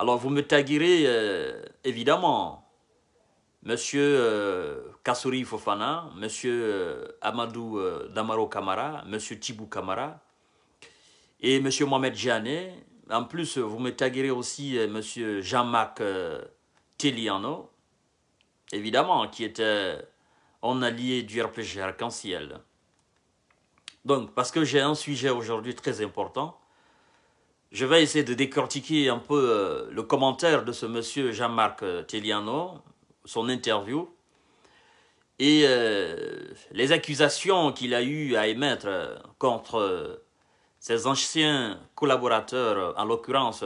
Alors vous me taguerez euh, évidemment Monsieur euh, Kassouri Fofana, Monsieur euh, Amadou Damaro Kamara, Monsieur Tibou Kamara et Monsieur Mohamed Janet. En plus, vous me taguerez aussi Monsieur Jean-Marc Teliano, évidemment, qui était en allié du RPG Arc-en-Ciel. Donc, parce que j'ai un sujet aujourd'hui très important, je vais essayer de décortiquer un peu euh, le commentaire de ce monsieur Jean-Marc euh, Teliano, son interview, et euh, les accusations qu'il a eu à émettre contre ses anciens collaborateurs, en l'occurrence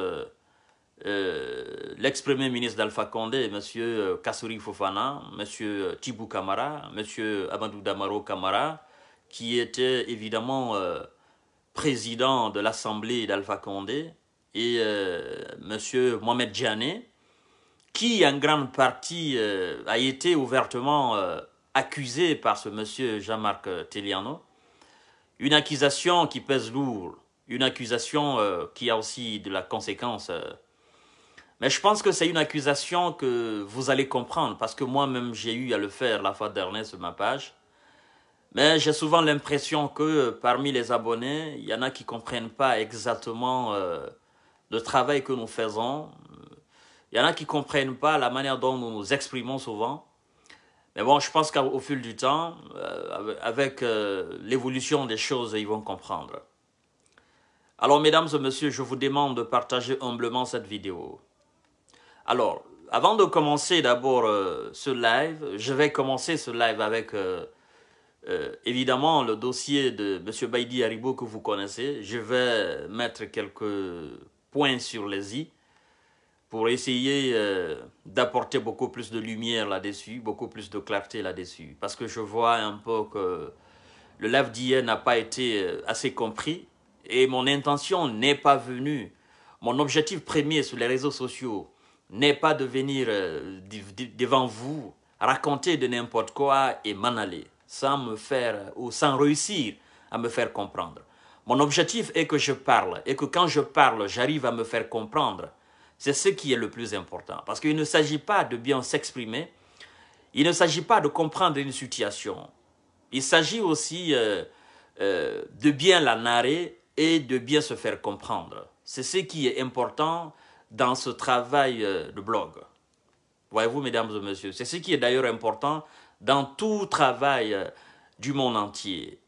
l'ex-premier ministre d'Alpha Condé, monsieur Kassouri Fofana, monsieur Tibou Kamara, monsieur Abadou Damaro Kamara, qui étaient évidemment président de l'Assemblée d'Alpha Condé, et euh, Monsieur M. Mohamed Djané, qui en grande partie euh, a été ouvertement euh, accusé par ce monsieur Jean-Marc Teliano. Une accusation qui pèse lourd, une accusation qui a aussi de la conséquence. mais je pense que c'est une accusation que vous allez comprendre, parce que moi-même j'ai eu à le faire la fois dernière sur ma page. Mais j'ai souvent l'impression que euh, parmi les abonnés, il y en a qui ne comprennent pas exactement euh, le travail que nous faisons. Il y en a qui ne comprennent pas la manière dont nous nous exprimons souvent. Mais bon, je pense qu'au fil du temps, euh, avec l'évolution des choses, ils vont comprendre. Alors, mesdames et messieurs, je vous demande de partager humblement cette vidéo. Alors, avant de commencer d'abord ce live, je vais commencer ce live avec euh, évidemment, le dossier de M. Baidi Haribo que vous connaissez, je vais mettre quelques points sur les i pour essayer euh, d'apporter beaucoup plus de lumière là-dessus, beaucoup plus de clarté là-dessus. Parce que je vois un peu que le lave-d'hier n'a pas été euh, assez compris et mon intention n'est pas venue. Mon objectif premier sur les réseaux sociaux n'est pas de venir devant vous raconter de n'importe quoi et m'en aller sans me faire ou sans réussir à me faire comprendre. Mon objectif est que je parle et que quand je parle, j'arrive à me faire comprendre. C'est ce qui est le plus important. Parce qu'il ne s'agit pas de bien s'exprimer, il ne s'agit pas de comprendre une situation. Il s'agit aussi euh, euh, de bien la narrer et de bien se faire comprendre. C'est ce qui est important dans ce travail euh, de blog. Voyez-vous, mesdames et messieurs, c'est ce qui est d'ailleurs important dans tout travail euh, du monde entier.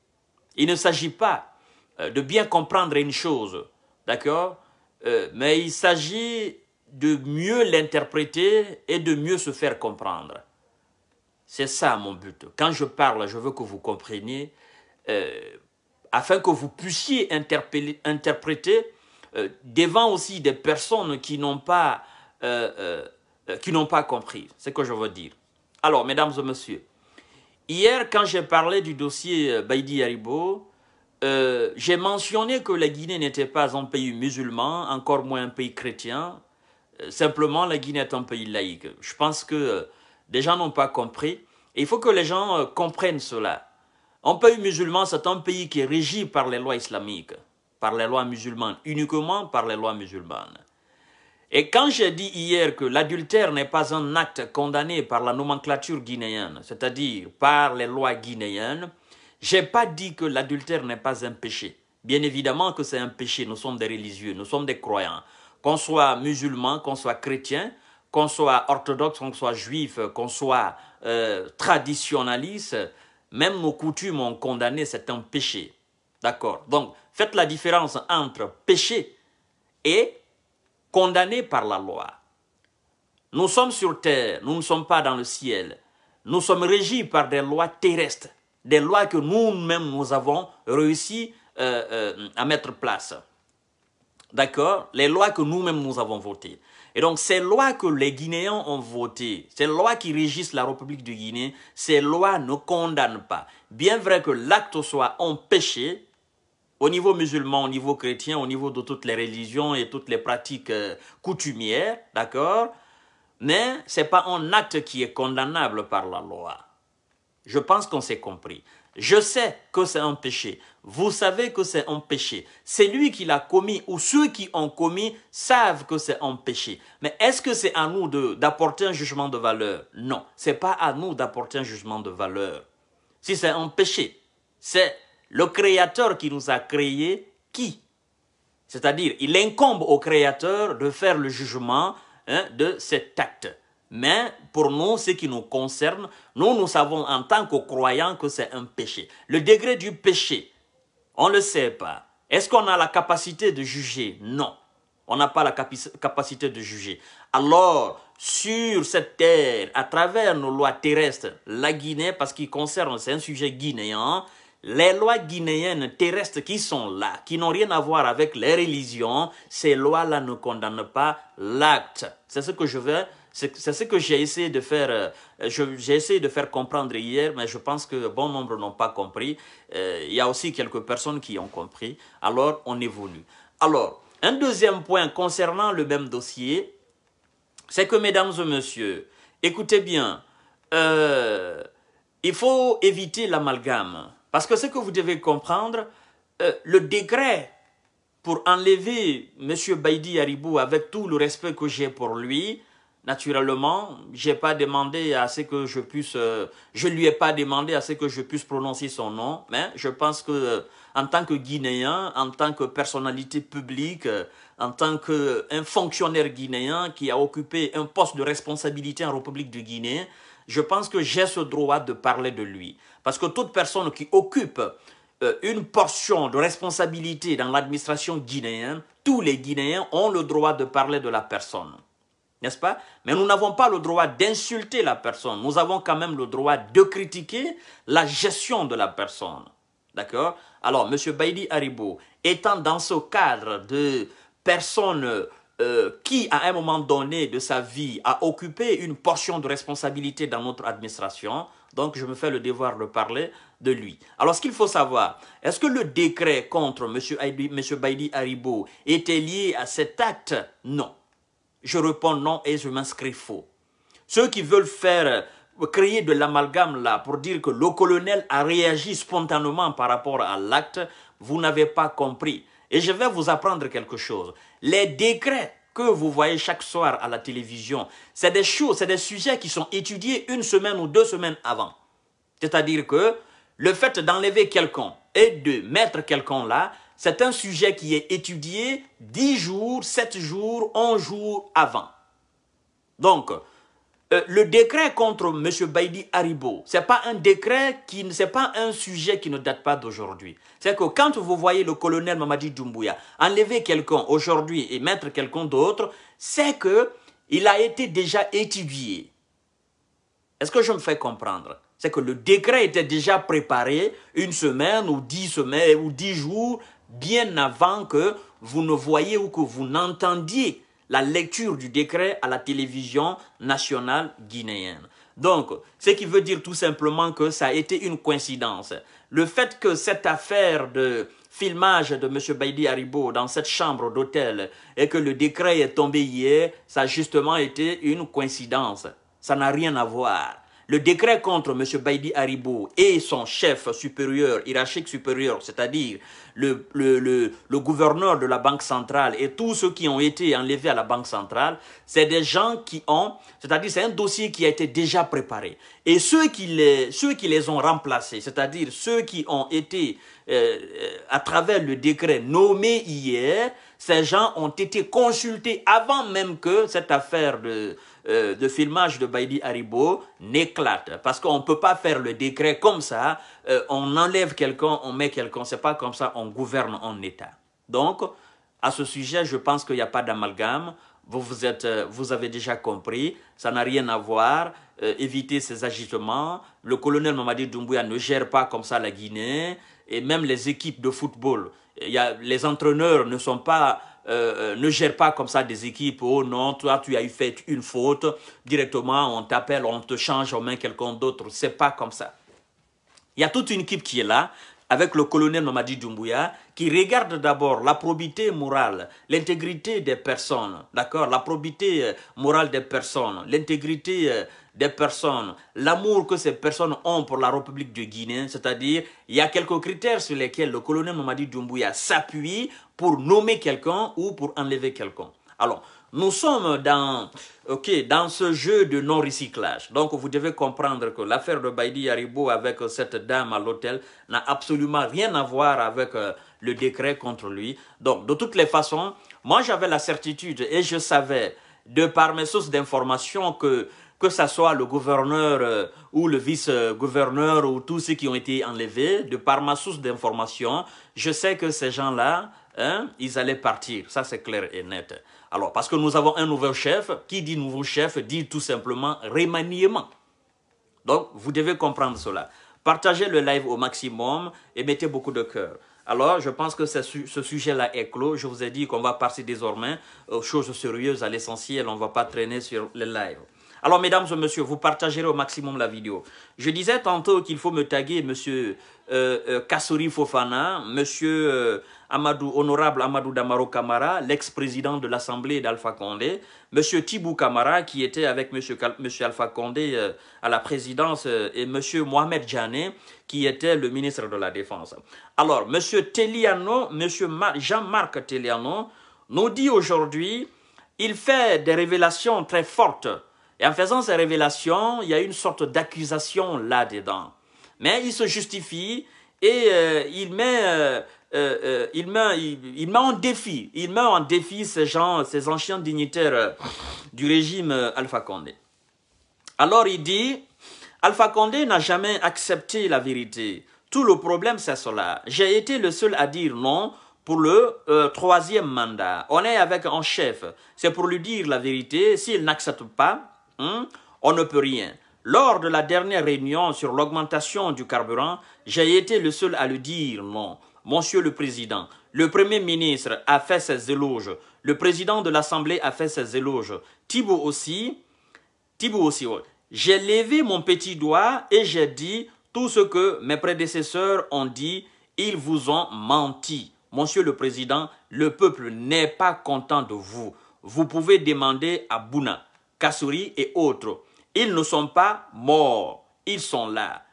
Il ne s'agit pas euh, de bien comprendre une chose, d'accord euh, Mais il s'agit de mieux l'interpréter et de mieux se faire comprendre. C'est ça mon but. Quand je parle, je veux que vous compreniez, afin que vous puissiez interpréter devant aussi des personnes qui n'ont pas, qui n'ont pas compris ce que je veux dire. Alors, mesdames et messieurs, hier, quand j'ai parlé du dossier euh, Baïdi Haribo, euh, j'ai mentionné que la Guinée n'était pas un pays musulman, encore moins un pays chrétien. Euh, simplement, la Guinée est un pays laïque. Je pense que des gens n'ont pas compris. Et il faut que les gens comprennent cela. Un pays musulman, c'est un pays qui est régi par les lois islamiques, par les lois musulmanes, uniquement par les lois musulmanes. Et quand j'ai dit hier que l'adultère n'est pas un acte condamné par la nomenclature guinéenne, c'est-à-dire par les lois guinéennes, j'ai pas dit que l'adultère n'est pas un péché. Bien évidemment que c'est un péché, nous sommes des religieux, nous sommes des croyants. Qu'on soit musulman, qu'on soit chrétien, qu'on soit orthodoxe, qu'on soit juif, qu'on soit euh, traditionnaliste, même nos coutumes ont condamné, c'est un péché. D'accord Donc, faites la différence entre péché et condamnés par la loi. Nous sommes sur terre, nous ne sommes pas dans le ciel. Nous sommes régis par des lois terrestres, des lois que nous-mêmes nous avons réussi euh, euh, à mettre en place. D'accord Les lois que nous-mêmes nous avons votées. Et donc, ces lois que les Guinéens ont votées, ces lois qui régissent la République de Guinée, ces lois ne condamnent pas. Bien vrai que l'acte soit empêché, au niveau musulman, au niveau chrétien, au niveau de toutes les religions et toutes les pratiques euh, coutumières, d'accord Mais ce n'est pas un acte qui est condamnable par la loi. Je pense qu'on s'est compris. Je sais que c'est un péché. Vous savez que c'est un péché. C'est lui qui l'a commis ou ceux qui ont commis savent que c'est un péché. Mais est-ce que c'est à nous d'apporter un jugement de valeur Non, c'est pas à nous d'apporter un jugement de valeur. Si c'est un péché, c'est le Créateur qui nous a créés, qui C'est-à-dire, il incombe au Créateur de faire le jugement hein, de cet acte. Mais pour nous, ce qui nous concerne, nous, nous savons en tant que croyants que c'est un péché. Le degré du péché, on ne le sait pas. Est-ce qu'on a la capacité de juger Non. On n'a pas la capacité de juger. Alors, sur cette terre, à travers nos lois terrestres, la Guinée, parce qu'il concerne, c'est un sujet guinéen, les lois guinéennes terrestres qui sont là, qui n'ont rien à voir avec les religions, ces lois-là ne condamnent pas l'acte. C'est ce que je veux c'est ce que j'ai essayé de faire. Euh, j'ai essayé de faire comprendre hier, mais je pense que bon nombre n'ont pas compris. Euh, il y a aussi quelques personnes qui ont compris. Alors, on évolue. Alors, un deuxième point concernant le même dossier, c'est que, mesdames et messieurs, écoutez bien, euh, il faut éviter l'amalgame. Parce que ce que vous devez comprendre, euh, le décret pour enlever M. Baïdi Haribou avec tout le respect que j'ai pour lui, naturellement, pas demandé à ce que je puisse, euh, je lui ai pas demandé à ce que je puisse prononcer son nom, mais je pense que euh, en tant que Guinéen, en tant que personnalité publique, en tant qu'un fonctionnaire guinéen qui a occupé un poste de responsabilité en République de Guinée, je pense que j'ai ce droit de parler de lui. Parce que toute personne qui occupe euh, une portion de responsabilité dans l'administration guinéenne, tous les Guinéens ont le droit de parler de la personne. N'est-ce pas Mais nous n'avons pas le droit d'insulter la personne. Nous avons quand même le droit de critiquer la gestion de la personne. D'accord Alors, M. Baïdi Haribo, étant dans ce cadre de personne euh, qui, à un moment donné de sa vie, a occupé une portion de responsabilité dans notre administration, donc je me fais le devoir de parler de lui. Alors ce qu'il faut savoir, est-ce que le décret contre M. Monsieur Haribo était lié à cet acte Non. Je réponds non et je m'inscris faux. Ceux qui veulent faire euh, créer de l'amalgame là pour dire que le colonel a réagi spontanément par rapport à l'acte, vous n'avez pas compris. Et je vais vous apprendre quelque chose. Les décrets que vous voyez chaque soir à la télévision, c'est des choses, c'est des sujets qui sont étudiés une semaine ou deux semaines avant. C'est-à-dire que le fait d'enlever quelqu'un et de mettre quelqu'un là, c'est un sujet qui est étudié dix jours, sept jours, un jours avant. Donc, euh, le décret contre M. Baïdi Haribo, ce n'est pas un décret, qui, c'est pas un sujet qui ne date pas d'aujourd'hui. C'est que quand vous voyez le colonel Mamadi Doumbouya enlever quelqu'un aujourd'hui et mettre quelqu'un d'autre, c'est que il a été déjà étudié. Est-ce que je me fais comprendre C'est que le décret était déjà préparé une semaine ou dix semaines ou dix jours bien avant que vous ne voyiez ou que vous n'entendiez la lecture du décret à la télévision nationale guinéenne. Donc, ce qui veut dire tout simplement que ça a été une coïncidence. Le fait que cette affaire de filmage de M. Baidi Haribo dans cette chambre d'hôtel et que le décret est tombé hier, ça a justement été une coïncidence. Ça n'a rien à voir. Le décret contre M. Baidi Haribo et son chef supérieur, hiérarchique supérieur, c'est-à-dire le, le, gouverneur de la Banque centrale et tous ceux qui ont été enlevés à la Banque centrale, c'est des gens qui ont, c'est-à-dire c'est un dossier qui a été déjà préparé. Et ceux qui les, ceux qui les ont remplacés, c'est-à-dire ceux qui ont été, euh, euh, à travers le décret nommé hier, ces gens ont été consultés avant même que cette affaire de, euh, de filmage de Baidi Haribo n'éclate. Parce qu'on ne peut pas faire le décret comme ça. Euh, on enlève quelqu'un, on met quelqu'un. n'est pas comme ça, on gouverne en État. Donc, à ce sujet, je pense qu'il n'y a pas d'amalgame. Vous, vous, êtes, euh, vous avez déjà compris, ça n'a rien à voir. Évitez éviter ces agitements. Le colonel Mamadi Doumbouya ne gère pas comme ça la Guinée. Et même les équipes de football, il y a, les entraîneurs ne sont pas euh, euh, ne gère pas comme ça des équipes. Oh non, toi, tu as eu fait une faute. Directement, on t'appelle, on te change, en main quelqu'un d'autre. C'est pas comme ça. Il y a toute une équipe qui est là, avec le colonel Mamadi Doumbouya, qui regarde d'abord la probité morale, l'intégrité des personnes, d'accord La probité euh, morale des personnes, l'intégrité euh, des personnes, l'amour que ces personnes ont pour la République de Guinée, c'est-à-dire il y a quelques critères sur lesquels le colonel Mamadi Doumbouya s'appuie pour nommer quelqu'un ou pour enlever quelqu'un. Alors, nous sommes dans, dans ce jeu de non-recyclage. Donc, vous devez comprendre que l'affaire de Baïdi Yaribo avec cette dame à l'hôtel n'a absolument rien à voir avec euh, le décret contre lui. Donc, de toutes les façons, moi, j'avais la certitude et je savais, de par mes sources d'information, que que ce soit le gouverneur euh, ou le vice-gouverneur ou tous ceux qui ont été enlevés, de par ma source d'information, je sais que ces gens-là, hein, ils allaient partir. Ça, c'est clair et net. Alors, parce que nous avons un nouveau chef, qui dit nouveau chef dit tout simplement remaniement. Donc, vous devez comprendre cela. Partagez le live au maximum et mettez beaucoup de cœur. Alors, je pense que ce, sujet-là est clos. Je vous ai dit qu'on va passer désormais aux euh, choses sérieuses, à l'essentiel. On ne va pas traîner sur le live. Alors, mesdames et messieurs, vous partagerez au maximum la vidéo. Je disais tantôt qu'il faut me taguer monsieur euh, euh, Kassouri Fofana, monsieur Amadou, honorable Amadou Damaro Kamara, l'ex-président de l'Assemblée d'Alpha Condé, M. Tibou Kamara, qui était avec M. Monsieur, Alpha Condé euh, à la présidence, euh, et M. Mohamed Djané, qui était le ministre de la Défense. Alors, M. Teliano, M. Jean-Marc Teliano, nous dit aujourd'hui, il fait des révélations très fortes. Et en faisant ces révélations, il y a une sorte d'accusation là-dedans. Mais il se justifie et euh, il met euh, euh, il, met, en défi, il met en défi ces gens, ces anciens dignitaires euh, du régime Alpha Condé. Alors il dit, Alpha Condé n'a jamais accepté la vérité. Tout le problème, c'est cela. J'ai été le seul à dire non pour le troisième mandat. On est avec un chef. C'est pour lui dire la vérité. S'il n'accepte pas, hein, on ne peut rien. Lors de la dernière réunion sur l'augmentation du carburant, j'ai été le seul à lui dire non. Monsieur le Président, le Premier ministre a fait ses éloges. Le Président de l'Assemblée a fait ses éloges. Thibault aussi. Thibault aussi. J'ai levé mon petit doigt et j'ai dit tout ce que mes prédécesseurs ont dit. Ils vous ont menti. Monsieur le Président, le peuple n'est pas content de vous. Vous pouvez demander à Bouna, Kassouri et autres. Ils ne sont pas morts. Ils sont là.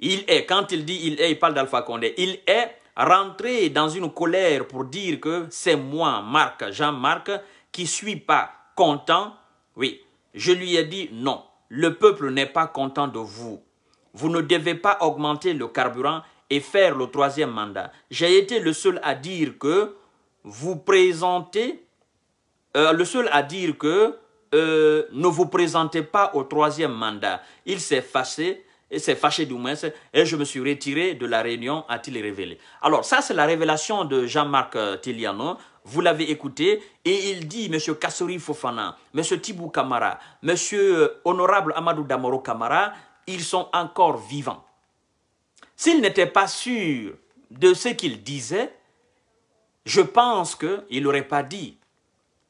Il est, quand il dit il est, il parle d'Alpha Condé. Il est rentrer dans une colère pour dire que c'est moi, Marc, Jean-Marc, qui suis pas content, oui, je lui ai dit non, le peuple n'est pas content de vous. Vous ne devez pas augmenter le carburant et faire le troisième mandat. J'ai été le seul à dire que vous présentez, euh, le seul à dire que euh, ne vous présentez pas au troisième mandat. Il s'est fâché, et s'est fâché du moins, et je me suis retiré de la réunion, a-t-il révélé. Alors ça, c'est la révélation de Jean-Marc euh, Tiliano. Vous l'avez écouté, et il dit, M. Kassori Fofana, M. Tibou Kamara, M. Euh, Honorable Amadou Damoro Kamara, ils sont encore vivants. S'il n'était pas sûr de ce qu'il disait, je pense ne l'aurait pas dit.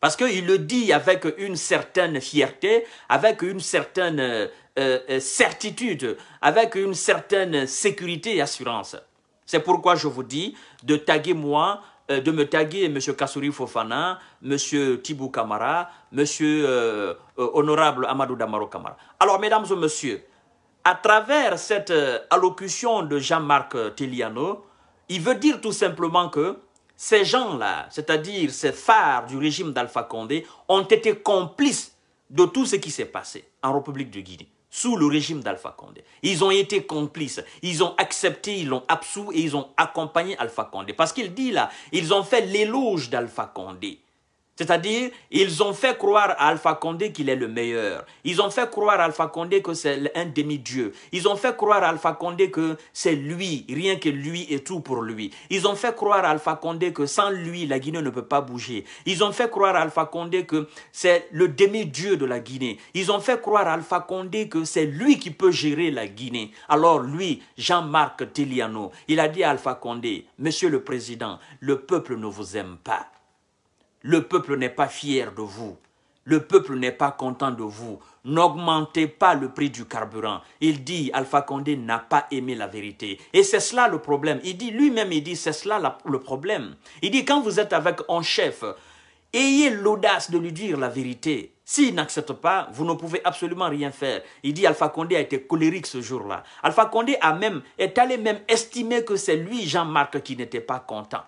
Parce qu'il le dit avec une certaine fierté, avec une certaine euh, euh, euh, certitude, avec une certaine sécurité et assurance. C'est pourquoi je vous dis de taguer moi, euh, de me taguer M. Kassouri Fofana, M. Tibou Kamara, M. honorable Amadou Damaro Kamara. Alors, mesdames et messieurs, à travers cette allocution de Jean-Marc Teliano, il veut dire tout simplement que ces gens-là, c'est-à-dire ces phares du régime d'Alpha Condé, ont été complices de tout ce qui s'est passé en République de Guinée sous le régime d'Alpha Condé. Ils ont été complices, ils ont accepté, ils l'ont absous et ils ont accompagné Alpha Condé. Parce qu'il dit là, ils ont fait l'éloge d'Alpha Condé. C'est-à-dire, ils ont fait croire à Alpha Condé qu'il est le meilleur. Ils ont fait croire à Alpha Condé que c'est un demi-dieu. Ils ont fait croire à Alpha Condé que c'est lui, rien que lui et tout pour lui. Ils ont fait croire à Alpha Condé que sans lui, la Guinée ne peut pas bouger. Ils ont fait croire à Alpha Condé que c'est le demi-dieu de la Guinée. Ils ont fait croire à Alpha Condé que c'est lui qui peut gérer la Guinée. Alors lui, Jean-Marc Teliano, il a dit à Alpha Condé, Monsieur le Président, le peuple ne vous aime pas. Le peuple n'est pas fier de vous. Le peuple n'est pas content de vous. N'augmentez pas le prix du carburant. Il dit, Alpha Condé n'a pas aimé la vérité. Et c'est cela le problème. Il dit lui-même, il dit, c'est cela le problème. Il dit, quand vous êtes avec un chef, ayez l'audace de lui dire la vérité. S'il n'accepte pas, vous ne pouvez absolument rien faire. Il dit, Alpha Condé a été colérique ce jour-là. Alpha Condé a même, est allé même estimer que c'est lui, Jean-Marc, qui n'était pas content.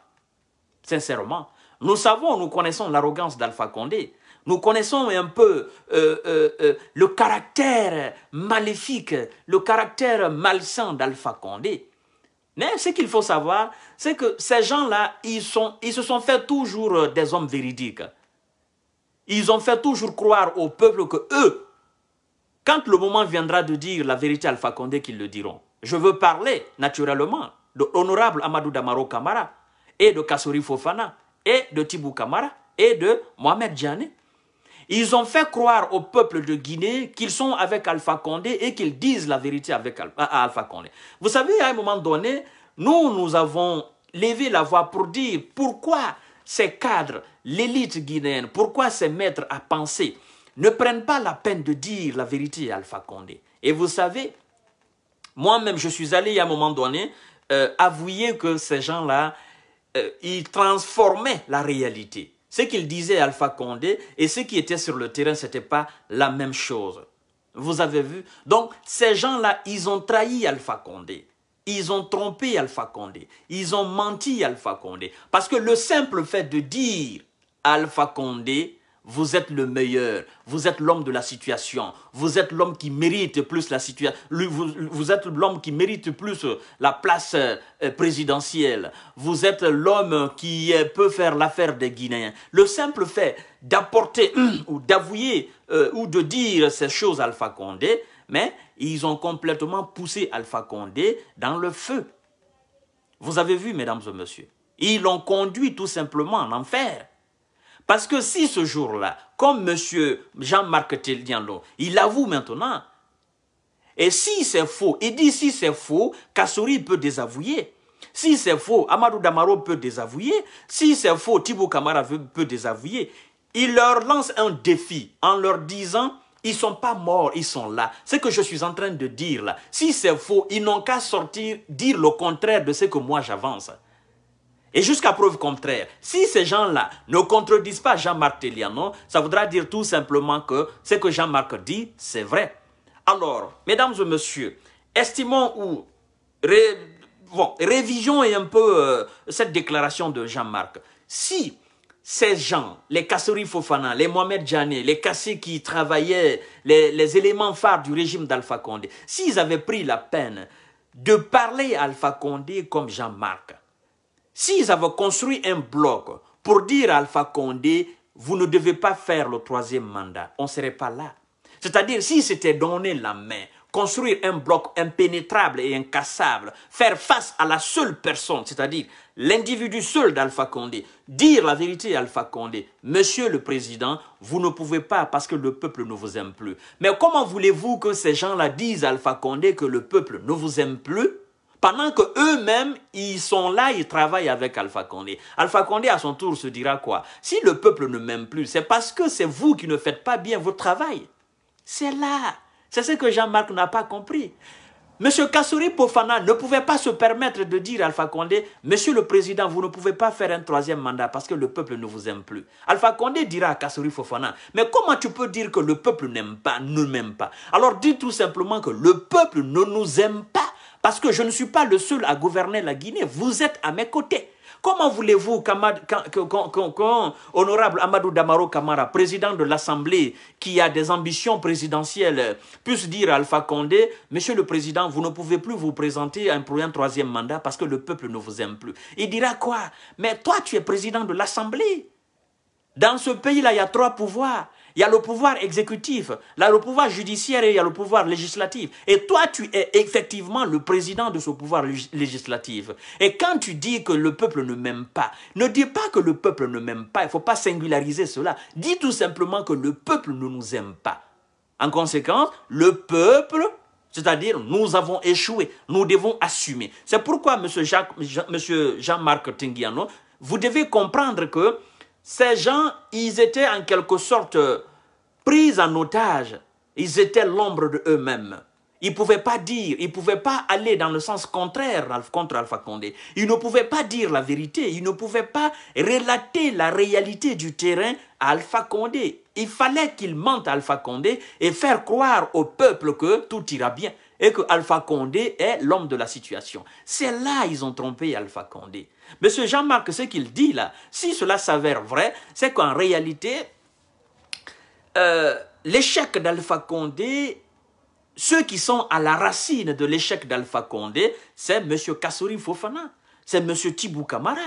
Sincèrement, nous savons, nous connaissons l'arrogance d'Alpha Condé. Nous connaissons un peu euh, euh, euh, le caractère maléfique, le caractère malsain d'Alpha Condé. Mais ce qu'il faut savoir, c'est que ces gens-là, ils, ils se sont fait toujours des hommes véridiques. Ils ont fait toujours croire au peuple que eux, quand le moment viendra de dire la vérité à Alpha Condé, qu'ils le diront. Je veux parler, naturellement, de l'honorable Amadou Damaro Kamara et de Kassori Fofana et de Tibou Kamara et de Mohamed Djane. Ils ont fait croire au peuple de Guinée qu'ils sont avec Alpha Condé et qu'ils disent la vérité avec Alpha Condé. Vous savez, à un moment donné, nous, nous avons levé la voix pour dire pourquoi ces cadres, l'élite guinéenne, pourquoi ces maîtres à penser ne prennent pas la peine de dire la vérité à Alpha Condé. Et vous savez, moi-même, je suis allé à un moment donné euh, avouer que ces gens-là euh, il transformait la réalité. Ce qu'il disait Alpha Condé et ce qui était sur le terrain, ce n'était pas la même chose. Vous avez vu Donc, ces gens-là, ils ont trahi Alpha Condé. Ils ont trompé Alpha Condé. Ils ont menti Alpha Condé. Parce que le simple fait de dire Alpha Condé, vous êtes le meilleur, vous êtes l'homme de la situation, vous êtes l'homme qui mérite plus la situation, vous, êtes l'homme qui mérite plus la place euh, présidentielle, vous êtes l'homme qui euh, peut faire l'affaire des Guinéens. Le simple fait d'apporter ou d'avouer euh, ou de dire ces choses à Alpha Condé, mais ils ont complètement poussé Alpha Condé dans le feu. Vous avez vu, mesdames et messieurs, ils l'ont conduit tout simplement en enfer. Parce que si ce jour-là, comme M. Jean-Marc Teldiano, il avoue maintenant, et si c'est faux, il dit si c'est faux, Kassouri peut désavouer. Si c'est faux, Amadou Damaro peut désavouer. Si c'est faux, Thibaut Kamara peut désavouer. Il leur lance un défi en leur disant, ils sont pas morts, ils sont là. Ce que je suis en train de dire là, si c'est faux, ils n'ont qu'à sortir, dire le contraire de ce que moi j'avance. Et jusqu'à preuve contraire, si ces gens-là ne contredisent pas Jean-Marc Téliano, ça voudra dire tout simplement que ce que Jean-Marc dit, c'est vrai. Alors, mesdames et messieurs, estimons ou bon, révisions un peu euh, cette déclaration de Jean-Marc. Si ces gens, les Kassouri Fofana, les Mohamed Djané, les Kassé qui travaillaient, les, les éléments phares du régime d'Alpha Condé, s'ils avaient pris la peine de parler à Alpha Condé comme Jean-Marc, S'ils avaient construit un bloc pour dire à Alpha Condé, vous ne devez pas faire le troisième mandat, on ne serait pas là. C'est-à-dire, s'ils s'étaient donné la main, construire un bloc impénétrable et incassable, faire face à la seule personne, c'est-à-dire l'individu seul d'Alpha Condé, dire la vérité à Alpha Condé, Monsieur le Président, vous ne pouvez pas parce que le peuple ne vous aime plus. Mais comment voulez-vous que ces gens-là disent à Alpha Condé que le peuple ne vous aime plus pendant que eux-mêmes, ils sont là, ils travaillent avec Alpha Condé. Alpha Condé, à son tour, se dira quoi Si le peuple ne m'aime plus, c'est parce que c'est vous qui ne faites pas bien votre travail. C'est là. C'est ce que Jean-Marc n'a pas compris. Monsieur Kassouri Pofana ne pouvait pas se permettre de dire à Alpha Condé, Monsieur le Président, vous ne pouvez pas faire un troisième mandat parce que le peuple ne vous aime plus. Alpha Condé dira à Kassouri Pofana, mais comment tu peux dire que le peuple n'aime pas, ne m'aime pas Alors dis tout simplement que le peuple ne nous aime pas. Parce que je ne suis pas le seul à gouverner la Guinée. Vous êtes à mes côtés. Comment voulez-vous qu'honorable honorable Amadou Damaro Kamara, président de l'Assemblée, qui a des ambitions présidentielles, puisse dire à Alpha Condé, Monsieur le Président, vous ne pouvez plus vous présenter à un, un troisième mandat parce que le peuple ne vous aime plus. Il dira quoi Mais toi, tu es président de l'Assemblée. Dans ce pays-là, il y a trois pouvoirs il y a le pouvoir exécutif, a le pouvoir judiciaire et il y a le pouvoir législatif. Et toi, tu es effectivement le président de ce pouvoir législatif. Et quand tu dis que le peuple ne m'aime pas, ne dis pas que le peuple ne m'aime pas, il ne faut pas singulariser cela. Dis tout simplement que le peuple ne nous aime pas. En conséquence, le peuple c'est-à-dire, nous avons échoué. Nous devons assumer. C'est pourquoi M. Jean-Marc Tinguiano, vous devez comprendre que ces gens, ils étaient en quelque sorte euh, pris en otage. Ils étaient l'ombre de eux-mêmes. Ils ne pouvaient pas dire, ils ne pouvaient pas aller dans le sens contraire contre Alpha Condé. Ils ne pouvaient pas dire la vérité, ils ne pouvaient pas relater la réalité du terrain à Alpha Condé. Il fallait qu'ils mentent à Alpha Condé et faire croire au peuple que tout ira bien et que Alpha Condé est l'homme de la situation. C'est là ils ont trompé Alpha Condé. Monsieur Jean-Marc, ce qu'il dit là, si cela s'avère vrai, c'est qu'en réalité, euh, l'échec d'Alpha Condé, ceux qui sont à la racine de l'échec d'Alpha Condé, c'est Monsieur Kassouri Fofana, c'est Monsieur Tibou Camara,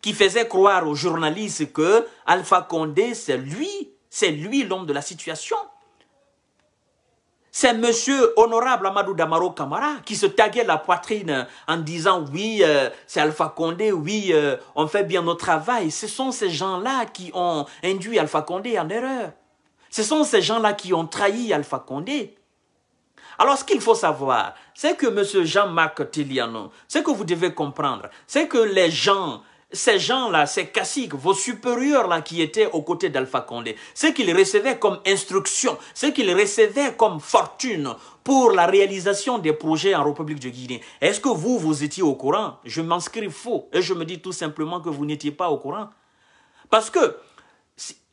qui faisait croire aux journalistes que Alpha Condé, c'est lui, c'est lui l'homme de la situation. C'est monsieur honorable Amadou Damaro Kamara qui se taguait la poitrine en disant oui, euh, c'est Alpha Condé, oui, euh, on fait bien notre travail. Ce sont ces gens-là qui ont induit Alpha Condé en erreur. Ce sont ces gens-là qui ont trahi Alpha Condé. Alors ce qu'il faut savoir, c'est que monsieur Jean-Marc Tiliano, ce que vous devez comprendre, c'est que les gens ces gens-là, ces caciques, vos supérieurs-là qui étaient aux côtés d'Alpha Condé, ce qu'ils recevaient comme instruction, ce qu'ils recevaient comme fortune pour la réalisation des projets en République de Guinée, est-ce que vous, vous étiez au courant Je m'inscris faux et je me dis tout simplement que vous n'étiez pas au courant. Parce que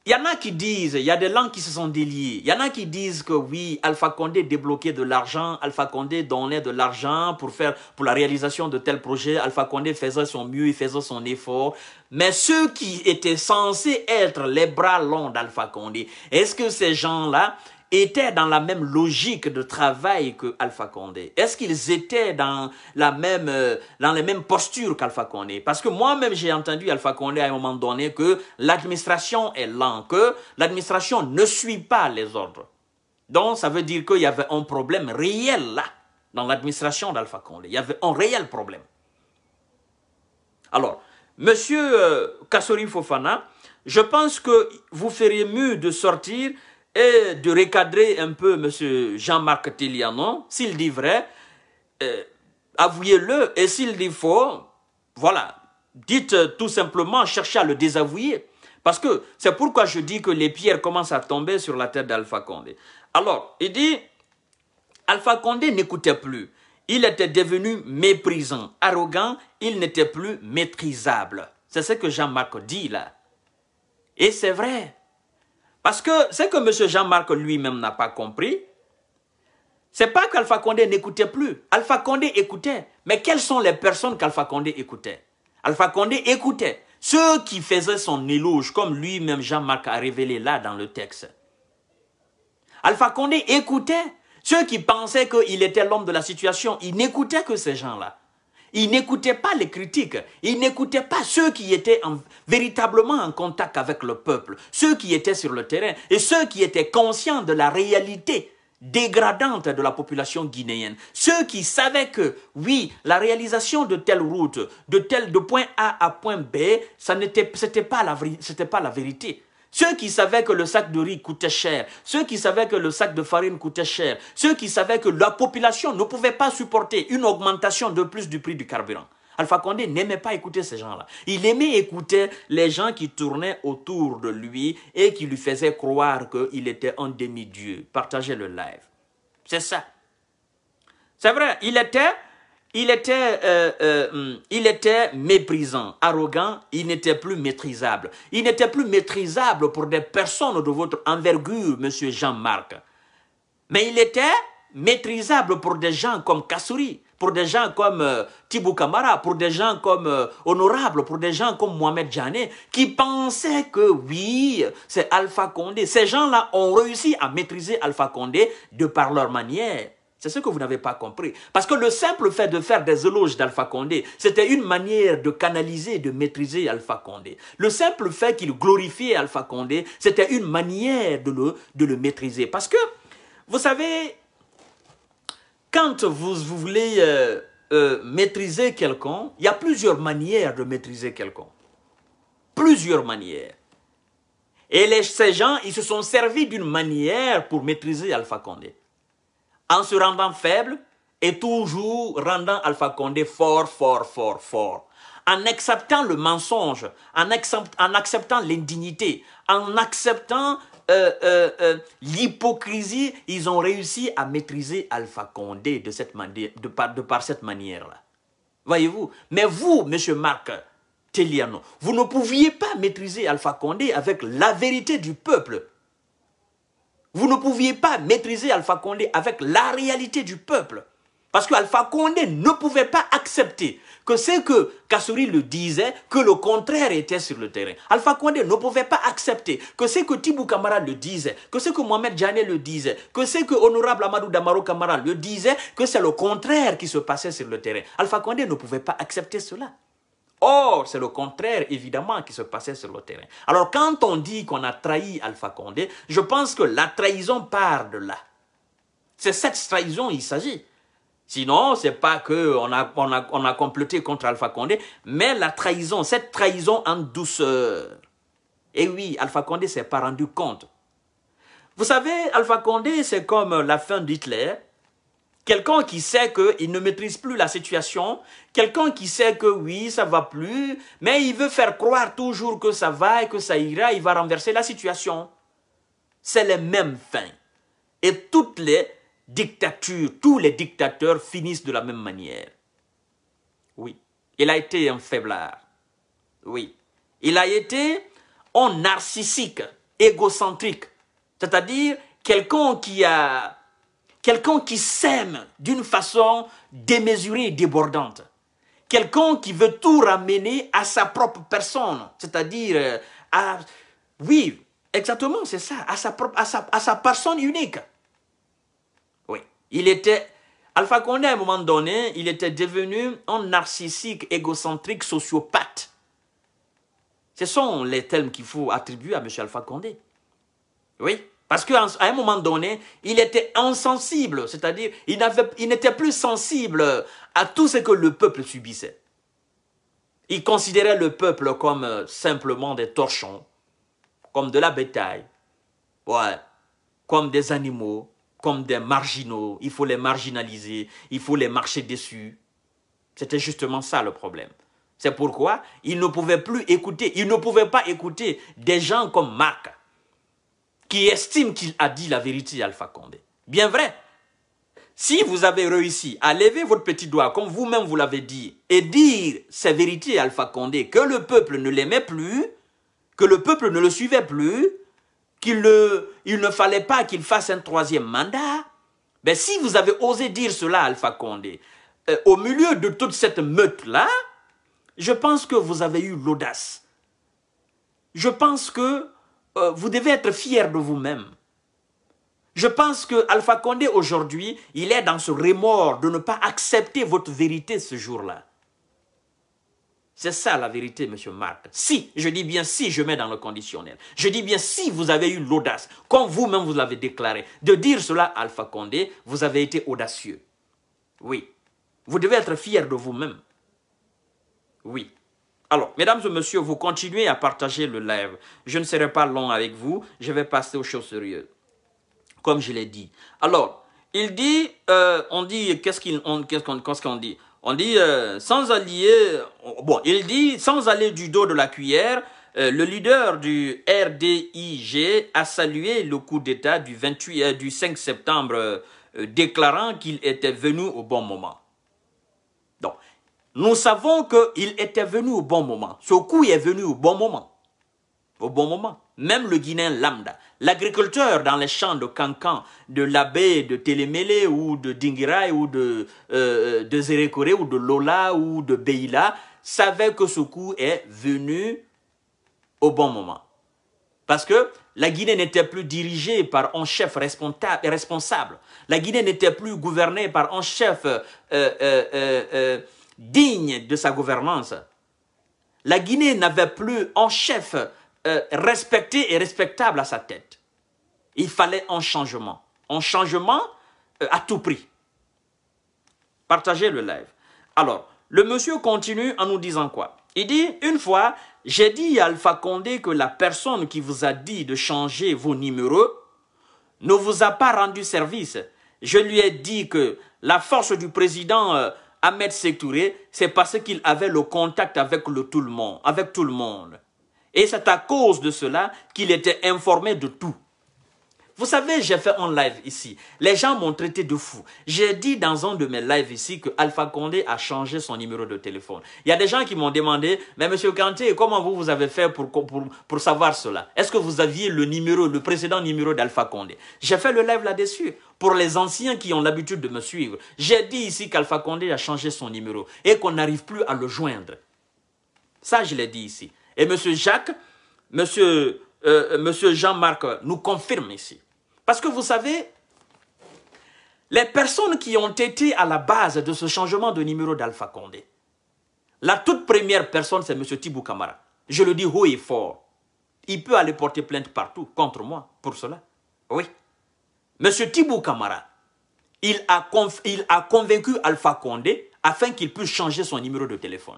il y en a qui disent, il y a des langues qui se sont déliées. Il y en a qui disent que oui, Alpha Condé débloquait de l'argent, Alpha Condé donnait de l'argent pour faire pour la réalisation de tel projet, Alpha Condé faisait son mieux, il faisait son effort. Mais ceux qui étaient censés être les bras longs d'Alpha Condé, est-ce que ces gens-là, étaient dans la même logique de travail que Alpha Condé Est-ce qu'ils étaient dans la même euh, dans les mêmes postures qu'Alpha Condé Parce que moi-même j'ai entendu Alpha Condé à un moment donné que l'administration est lente, que l'administration ne suit pas les ordres. Donc ça veut dire qu'il y avait un problème réel là dans l'administration d'Alpha Condé. Il y avait un réel problème. Alors, monsieur euh, Kassori Fofana, je pense que vous feriez mieux de sortir et de recadrer un peu M. Jean-Marc Tillianon. S'il dit vrai, euh, avouez-le. Et s'il dit faux, voilà, dites euh, tout simplement, cherchez à le désavouer. Parce que c'est pourquoi je dis que les pierres commencent à tomber sur la tête d'Alpha Condé. Alors, il dit, Alpha Condé n'écoutait plus. Il était devenu méprisant, arrogant, il n'était plus maîtrisable. C'est ce que Jean-Marc dit là. Et c'est vrai. Parce que ce que M. Jean-Marc lui-même n'a pas compris, c'est pas qu'Alpha Condé n'écoutait plus. Alpha Condé écoutait. Mais quelles sont les personnes qu'Alpha Condé écoutait Alpha Condé écoutait ceux qui faisaient son éloge, comme lui-même Jean-Marc a révélé là dans le texte. Alpha Condé écoutait ceux qui pensaient qu'il était l'homme de la situation. Il n'écoutait que ces gens-là. Il n'écoutait pas les critiques, Il n'écoutait pas ceux qui étaient véritablement en contact avec le peuple, ceux qui étaient sur le terrain et ceux qui étaient conscients de la réalité dégradante de la population guinéenne. Ceux qui savaient que, oui, la réalisation de telle route, de de point A à point B, ce n'était, pas pas la vérité. Ceux qui savaient que le sac de riz coûtait cher, ceux qui savaient que le sac de farine coûtait cher, ceux qui savaient que la population ne pouvait pas supporter une augmentation de plus du prix du carburant. Alpha Condé n'aimait pas écouter ces gens-là. Il aimait écouter les gens qui tournaient autour de lui et qui lui faisaient croire qu'il était un demi-dieu. Partagez le live. C'est ça. C'est vrai, il était il était, euh, euh, hum, il était méprisant, arrogant, il n'était plus maîtrisable. Il n'était plus maîtrisable pour des personnes de votre envergure, monsieur Jean-Marc. Mais il était maîtrisable pour des gens comme Kassouri, pour des gens comme euh, Camara, pour des gens comme euh, Honorable, pour des gens comme Mohamed Janet, qui pensaient que oui, c'est Alpha Condé. Ces gens-là ont réussi à maîtriser Alpha Condé de par leur manière. C'est ce que vous n'avez pas compris. Parce que le simple fait de faire des éloges d'Alpha Condé, c'était une manière de canaliser, de maîtriser Alpha Condé. Le simple fait qu'il glorifiait Alpha Condé, c'était une manière de le, de le maîtriser. Parce que, vous savez, quand vous, voulez euh, euh, maîtriser quelqu'un, il y a plusieurs manières de maîtriser quelqu'un. Plusieurs manières. Et ces gens, ils se sont servis d'une manière pour maîtriser Alpha Condé en se rendant faible et toujours rendant Alpha Condé fort, fort, fort, fort. En acceptant le mensonge, en, acceptant, l'indignité, en acceptant euh, euh, euh, l'hypocrisie, ils ont réussi à maîtriser Alpha Condé de, cette par, de par cette manière-là. Voyez-vous Mais vous, M. Marc Teliano, vous ne pouviez pas maîtriser Alpha Condé avec la vérité du peuple. Vous ne pouviez pas maîtriser Alpha Condé avec la réalité du peuple. Parce que Alpha Condé ne pouvait pas accepter que ce que Kassouri le disait, que le contraire était sur le terrain. Alpha Condé ne pouvait pas accepter que ce que Tibou Kamara le disait, que ce que Mohamed Janet le disait, que ce que Honorable Amadou Damaro Kamara le disait, que c'est le contraire qui se passait sur le terrain. Alpha Condé ne pouvait pas accepter cela. Or, c'est le contraire, évidemment, qui se passait sur le terrain. Alors, quand on dit qu'on a trahi Alpha Condé, je pense que la trahison part de là. C'est cette trahison il s'agit. Sinon, c'est pas qu'on a, on, comploté contre Alpha Condé, mais la trahison, cette trahison en douceur. Et oui, Alpha Condé s'est pas rendu compte. Vous savez, Alpha Condé, c'est comme la fin d'Hitler. Quelqu'un qui sait qu'il ne maîtrise plus la situation, quelqu'un qui sait que oui, ça va plus, mais il veut faire croire toujours que ça va et que ça ira, il va renverser la situation. C'est les mêmes fins. Et toutes les dictatures, tous les dictateurs finissent de la même manière. Oui, il a été un faiblard. Oui, il a été un narcissique, égocentrique, c'est-à-dire quelqu'un qui a Quelqu'un qui s'aime d'une façon démesurée et débordante. Quelqu'un qui veut tout ramener à sa propre personne, c'est-à-dire euh, à... Oui, exactement, c'est ça, à sa, propre, à, sa, à sa personne unique. Oui, il était... Alpha Condé, à un moment donné, il était devenu un narcissique, égocentrique, sociopathe. Ce sont les termes qu'il faut attribuer à M. Alpha Condé. Oui. Parce qu'à un moment donné, il était insensible, c'est-à-dire il, il n'était plus sensible à tout ce que le peuple subissait. Il considérait le peuple comme euh, simplement des torchons, comme de la bétail, ouais, comme des animaux, comme des marginaux. Il faut les marginaliser, il faut les marcher dessus. C'était justement ça le problème. C'est pourquoi il ne pouvait plus écouter, il ne pouvait pas écouter des gens comme Marc, qui estime qu'il a dit la vérité à Alpha Condé. Bien vrai. Si vous avez réussi à lever votre petit doigt, comme vous-même vous, l'avez dit, et dire ces vérité, à Alpha Condé, que le peuple ne l'aimait plus, que le peuple ne le suivait plus, qu'il ne fallait pas qu'il fasse un troisième mandat, ben si vous avez osé dire cela à Alpha Condé, euh, au milieu de toute cette meute-là, je pense que vous avez eu l'audace. Je pense que euh, vous devez être fier de vous-même. Je pense que Alpha Condé aujourd'hui, il est dans ce remords de ne pas accepter votre vérité ce jour-là. C'est ça la vérité, monsieur Marc. Si, je dis bien si, je mets dans le conditionnel. Je dis bien si vous avez eu l'audace, comme vous-même vous l'avez déclaré, de dire cela à Alpha Condé, vous avez été audacieux. Oui. Vous devez être fier de vous-même. Oui. Alors, mesdames et messieurs, vous continuez à partager le live. Je ne serai pas long avec vous. Je vais passer aux choses sérieuses, comme je l'ai dit. Alors, il dit, euh, on dit, qu'est-ce qu'on dit On dit, euh, sans allier, bon, il dit, sans aller du dos de la cuillère, euh, le leader du RDIG a salué le coup d'État du, 28, du 5 septembre, déclarant qu'il était venu au bon moment. Nous savons qu'il était venu au bon moment. Ce coup est venu au bon moment. Au bon moment. Même le Guinéen lambda, l'agriculteur dans les champs de Cancan, de l'abbé de Télémélé ou de Dingirai ou de, euh, ou de Lola ou de Beila, savait que ce coup est venu au bon moment. Parce que la Guinée n'était plus dirigée par un chef responsable. La Guinée n'était plus gouvernée par un chef euh, euh, euh, digne de sa gouvernance. La Guinée n'avait plus un chef euh, respecté et respectable à sa tête. Il fallait un changement. Un changement euh, à tout prix. Partagez le live. Alors, le monsieur continue en nous disant quoi Il dit, une fois, j'ai dit à Alpha Condé que la personne qui vous a dit de changer vos numéros ne vous a pas rendu service. Je lui ai dit que la force du président... Euh, Ahmed Sektouré, c'est parce qu'il avait le contact avec tout le monde, avec tout le monde. Et c'est à cause de cela qu'il était informé de tout. Vous savez, j'ai fait un live ici. Les gens m'ont traité de fou. J'ai dit dans un de mes lives ici que Alpha Condé a changé son numéro de téléphone. Il y a des gens qui m'ont demandé, mais Monsieur Kanté, comment vous, avez fait pour, savoir cela Est-ce que vous aviez le numéro, le précédent numéro d'Alpha Condé J'ai fait le live là-dessus pour les anciens qui ont l'habitude de me suivre. J'ai dit ici qu'Alpha Condé a changé son numéro et qu'on n'arrive plus à le joindre. Ça, je l'ai dit ici. Et Monsieur Jacques, Monsieur, euh, monsieur Jean-Marc nous confirme ici. Parce que vous savez, les personnes qui ont été à la base de ce changement de numéro d'Alpha Condé, la toute première personne, c'est M. Thibaut Camara. Je le dis haut et fort. Il peut aller porter plainte partout contre moi pour cela. Oui. M. Tibou Kamara, il a, il a convaincu Alpha Condé afin qu'il puisse changer son numéro de téléphone.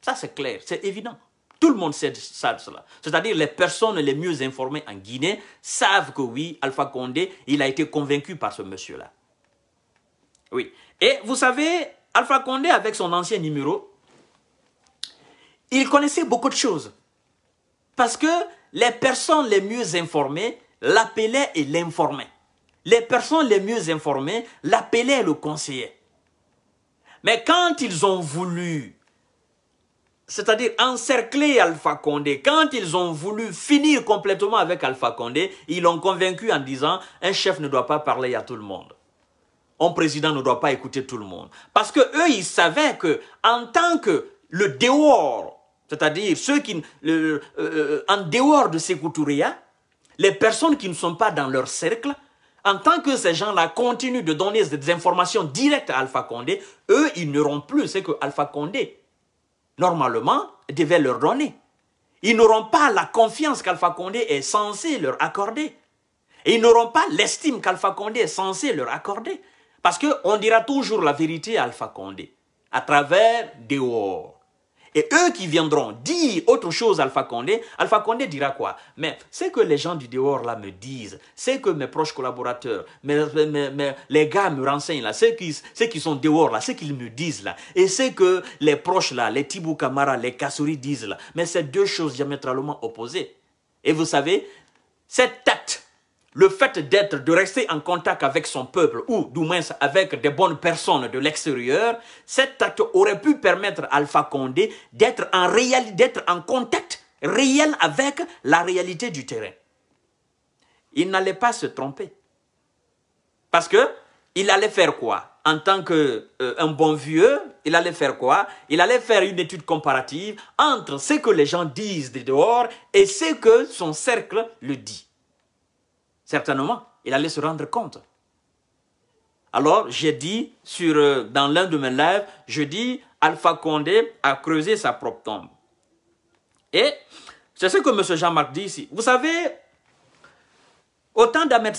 Ça, c'est clair, c'est évident. Tout le monde sait, ça. cela. C'est-à-dire les personnes les mieux informées en Guinée savent que oui, Alpha Condé, il a été convaincu par ce monsieur-là. Oui. Et vous savez, Alpha Condé, avec son ancien numéro, il connaissait beaucoup de choses. Parce que les personnes les mieux informées l'appelaient et l'informaient. Les personnes les mieux informées l'appelaient et le conseillaient. Mais quand ils ont voulu c'est-à-dire encercler Alpha Condé. Quand ils ont voulu finir complètement avec Alpha Condé, ils l'ont convaincu en disant un chef ne doit pas parler à tout le monde. Un président ne doit pas écouter tout le monde. Parce que eux, ils savaient que en tant que le dehors, c'est-à-dire ceux qui, euh, en dehors de couturiers, les personnes qui ne sont pas dans leur cercle, en tant que ces gens-là continuent de donner des informations directes à Alpha Condé, eux, ils n'auront plus ce que Alpha Condé normalement, devait leur donner. Ils n'auront pas la confiance qu'Alpha Condé est censé leur accorder. ils n'auront pas l'estime qu'Alpha Condé est censé leur accorder. Parce qu'on dira toujours la vérité à Alpha Condé, à travers dehors. Et eux qui viendront dire autre chose à Alpha Condé, Alpha Condé dira quoi Mais ce que les gens du dehors là me disent, c'est que mes proches collaborateurs, mais les gars me renseignent là, ceux qui, ceux sont dehors là, ce qu'ils me disent là, et c'est que les proches là, les Tibou Kamara, les Kassouri disent là, mais c'est deux choses diamétralement opposées. Et vous savez, cette tête le fait d'être, de rester en contact avec son peuple ou du moins avec des bonnes personnes de l'extérieur, cet acte aurait pu permettre à Alpha Condé d'être en, d'être en contact réel avec la réalité du terrain. Il n'allait pas se tromper. Parce que il allait faire quoi en tant qu'un euh, un bon vieux, il allait faire quoi Il allait faire une étude comparative entre ce que les gens disent de dehors et ce que son cercle le dit. Certainement, il allait se rendre compte. Alors, j'ai dit sur, euh, dans l'un de mes lives, je dis Alpha Condé a creusé sa propre tombe. Et c'est ce que M. Jean-Marc dit ici. Vous savez, autant d'Ahmed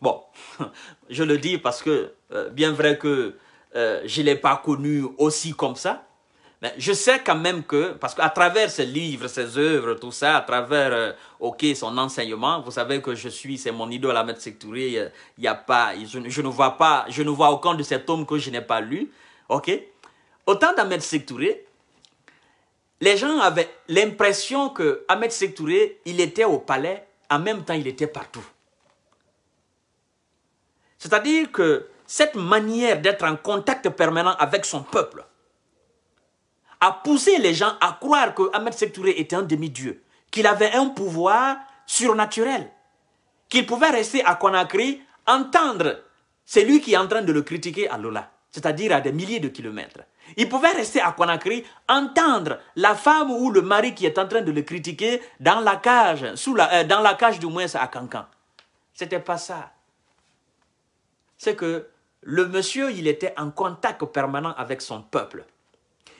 bon, je le dis parce que, euh, bien vrai que euh, je ne l'ai pas connu aussi comme ça, je sais quand même que, parce qu'à travers ses livres, ses œuvres, tout ça, à travers, euh, son enseignement, vous savez que je suis, c'est mon idole Ahmed Sektouré, euh, il a, pas, je, ne vois pas, je ne vois aucun de cet homme que je n'ai pas lu, ok Autant d'Ahmed Sektouré, les gens avaient l'impression que Ahmed Sektouré, il était au palais, en même temps, il était partout. C'est-à-dire que cette manière d'être en contact permanent avec son peuple, a poussé les gens à croire que Ahmed Sektouré était un demi-dieu, qu'il avait un pouvoir surnaturel, qu'il pouvait rester à Conakry, entendre celui qui est en train de le critiquer à Lola, c'est-à-dire à des milliers de kilomètres. Il pouvait rester à Conakry, entendre la femme ou le mari qui est en train de le critiquer dans la cage, euh, dans la cage du moins à Cancan. C'était pas ça. C'est que le monsieur, il était en contact permanent avec son peuple.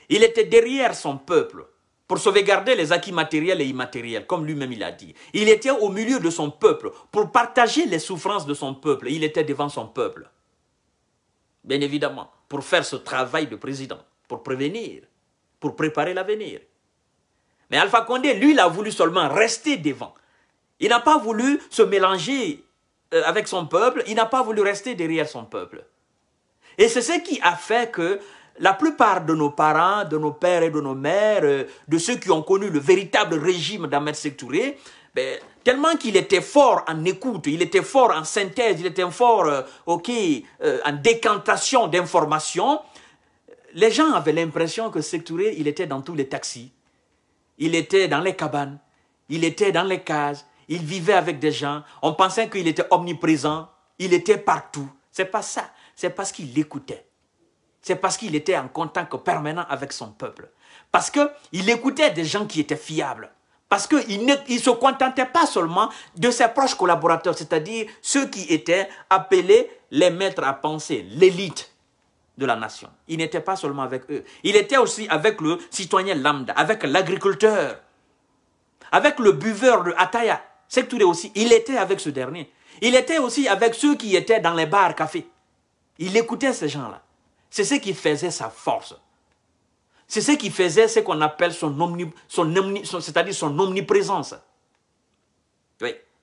Il était derrière son peuple pour sauvegarder les acquis matériels et immatériels, comme lui-même il a dit. Il était au milieu de son peuple pour partager les souffrances de son peuple. Il était devant son peuple, bien évidemment, pour faire ce travail de président, pour prévenir, pour préparer l'avenir. Mais Alpha Condé, lui, il a voulu seulement rester devant. Il n'a pas voulu se mélanger euh, avec son peuple, il n'a pas voulu rester derrière son peuple. Et c'est ce qui a fait que la plupart de nos parents, de nos pères et de nos mères, euh, de ceux qui ont connu le véritable régime d'Ahmed Sectouré, ben, tellement qu'il était fort en écoute, il était fort en synthèse, il était fort euh, euh, en décantation d'informations, les gens avaient l'impression que Sectouré il était dans tous les taxis, il était dans les cabanes, il était dans les cases, il vivait avec des gens, on pensait qu'il était omniprésent, il était partout. C'est pas ça, c'est parce qu'il écoutait c'est parce qu'il était en contact permanent avec son peuple. Parce qu'il écoutait des gens qui étaient fiables. Parce qu'il ne se contentait pas seulement de ses proches collaborateurs, c'est-à-dire ceux qui étaient appelés les maîtres à penser, l'élite de la nation. Il n'était pas seulement avec eux. Il était aussi avec le citoyen lambda, avec l'agriculteur, avec le buveur de Ataya. aussi, il était avec ce dernier. Il était aussi avec ceux qui étaient dans les bars, cafés. Il écoutait ces gens-là. C'est ce qui faisait sa force. C'est ce qui faisait ce qu'on appelle son, son, c'est-à-dire son omniprésence.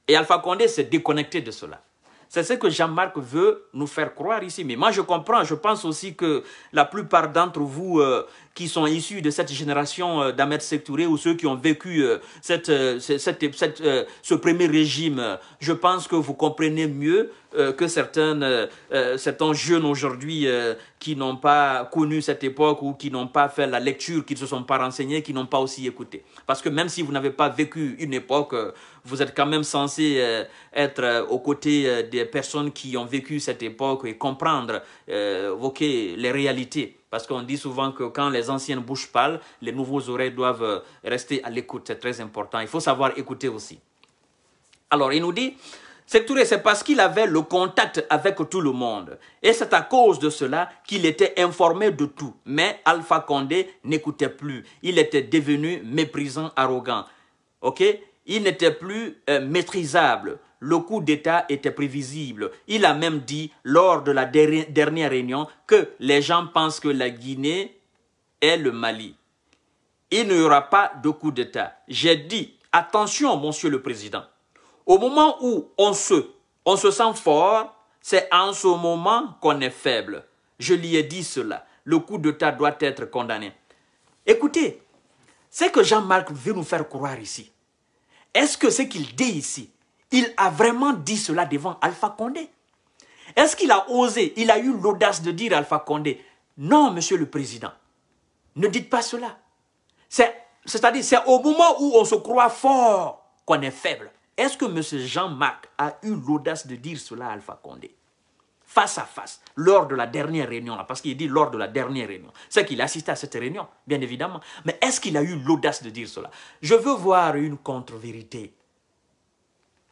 Et Alpha Condé s'est déconnecté de cela. C'est ce que Jean-Marc veut nous faire croire ici. Mais moi, je comprends, je pense aussi que la plupart d'entre vous, euh, qui sont issus de cette génération euh, d'Ahmed Sektouré ou ceux qui ont vécu euh, euh, cette, cette, cette, ce premier régime, je pense que vous comprenez mieux que certains jeunes aujourd'hui qui n'ont pas connu cette époque ou qui n'ont pas fait la lecture, qui ne se sont pas renseignés, qui n'ont pas aussi écouté. Parce que même si vous n'avez pas vécu une époque, vous êtes quand même censé être aux côtés des personnes qui ont vécu cette époque et comprendre, évoquer les réalités parce qu'on dit souvent que quand les anciennes bouches parlent, les nouveaux oreilles doivent euh, rester à l'écoute. C'est très important. Il faut savoir écouter aussi. Alors, il nous dit, c'est c'est parce qu'il avait le contact avec tout le monde. Et c'est à cause de cela qu'il était informé de tout. Mais Alpha Condé n'écoutait plus. Il était devenu méprisant, arrogant. OK Il n'était plus euh, maîtrisable le coup d'État était prévisible. Il a même dit lors de la dernière réunion que les gens pensent que la Guinée est le Mali. Il n'y aura pas de coup d'État. J'ai dit, attention, monsieur le Président. Au moment où on se, on se sent fort, c'est en ce moment qu'on est faible. Je lui ai dit cela. Le coup d'État doit être condamné. Écoutez, c'est que Jean-Marc veut nous faire croire ici. Est-ce que ce qu'il dit ici, il a vraiment dit cela devant Alpha Condé. Est-ce qu'il a osé, il a eu l'audace de dire à Alpha Condé, non, monsieur le président, ne dites pas cela. C'est-à-dire, c'est au moment où on se croit fort qu'on est faible. Est-ce que monsieur Jean-Marc a eu l'audace de dire cela à Alpha Condé Face à face, lors de la dernière réunion, parce qu'il dit lors de la dernière réunion. C'est qu'il a assisté à cette réunion, bien évidemment. Mais est-ce qu'il a eu l'audace de dire cela Je veux voir une contre-vérité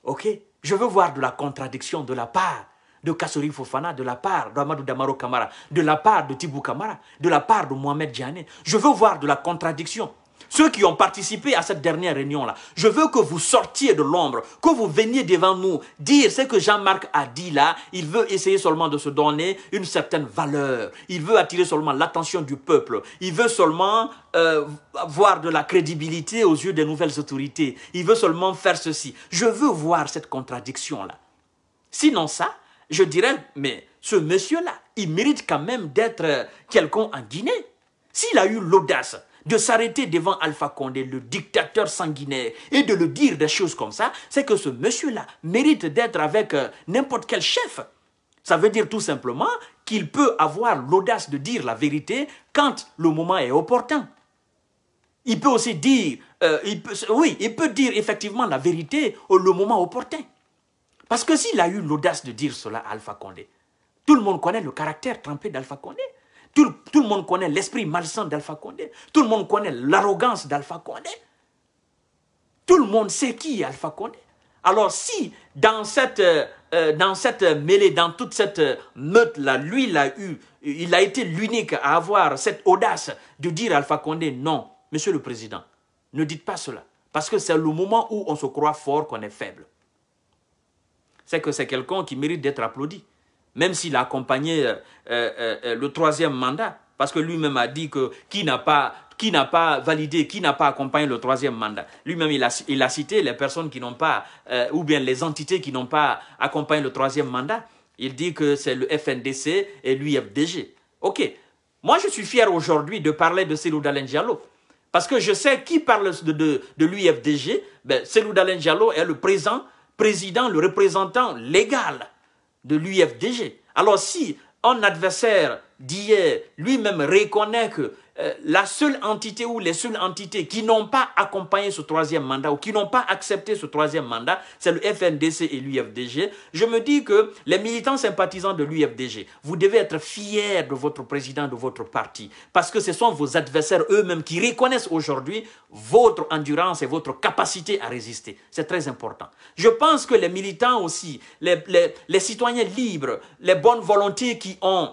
Ok Je veux voir de la contradiction de la part de Kassori Fofana, de la part d'Amadou Damaro Kamara, de la part de Tibou Kamara, de la part de Mohamed Djané. Je veux voir de la contradiction ceux qui ont participé à cette dernière réunion-là, je veux que vous sortiez de l'ombre, que vous veniez devant nous dire ce que Jean-Marc a dit là. Il veut essayer seulement de se donner une certaine valeur. Il veut attirer seulement l'attention du peuple. Il veut seulement avoir euh, de la crédibilité aux yeux des nouvelles autorités. Il veut seulement faire ceci. Je veux voir cette contradiction-là. Sinon ça, je dirais, mais ce monsieur-là, il mérite quand même d'être euh, quelqu'un en Guinée. S'il a eu l'audace de s'arrêter devant Alpha Condé, le dictateur sanguinaire, et de le dire des choses comme ça, c'est que ce monsieur-là mérite d'être avec euh, n'importe quel chef. Ça veut dire tout simplement qu'il peut avoir l'audace de dire la vérité quand le moment est opportun. Il peut aussi dire, euh, oui, il peut dire effectivement la vérité au moment opportun. Parce que s'il a eu l'audace de dire cela à Alpha Condé, tout le monde connaît le caractère trempé d'Alpha Condé. Tout, le monde connaît l'esprit malsain d'Alpha Condé. Tout le monde connaît l'arrogance d'Alpha Condé. Tout le monde sait qui est Alpha Condé. Alors si dans cette, euh, euh, dans cette mêlée, dans toute cette meute-là, lui, il a, eu, il a été l'unique à avoir cette audace de dire à Alpha Condé, non, monsieur le Président, ne dites pas cela. Parce que c'est le moment où on se croit fort qu'on est faible. C'est que c'est quelqu'un qui mérite d'être applaudi même s'il a accompagné euh, euh, euh, le troisième mandat, parce que lui-même a dit que qui n'a pas qui n'a pas validé, qui n'a pas accompagné le troisième mandat. Lui-même, il a, cité les personnes qui n'ont pas, ou bien les entités qui n'ont pas accompagné le troisième mandat. Il dit que c'est le FNDC et l'UFDG. OK. Moi, je suis fier aujourd'hui de parler de Célou Dalen Diallo. Parce que je sais qui parle de, de, l'UFDG. Ben, Célou Dalen Diallo est le présent, président, le représentant légal de l'UFDG. Alors si un adversaire d'hier lui-même reconnaît que euh, la seule entité ou les seules entités qui n'ont pas accompagné ce troisième mandat ou qui n'ont pas accepté ce troisième mandat, c'est le FNDC et l'UFDG. Je me dis que les militants sympathisants de l'UFDG, vous devez être fiers de votre président, de votre parti, parce que ce sont vos adversaires eux-mêmes qui reconnaissent aujourd'hui votre endurance et votre capacité à résister. C'est très important. Je pense que les militants aussi, les citoyens libres, les bonnes volontés qui ont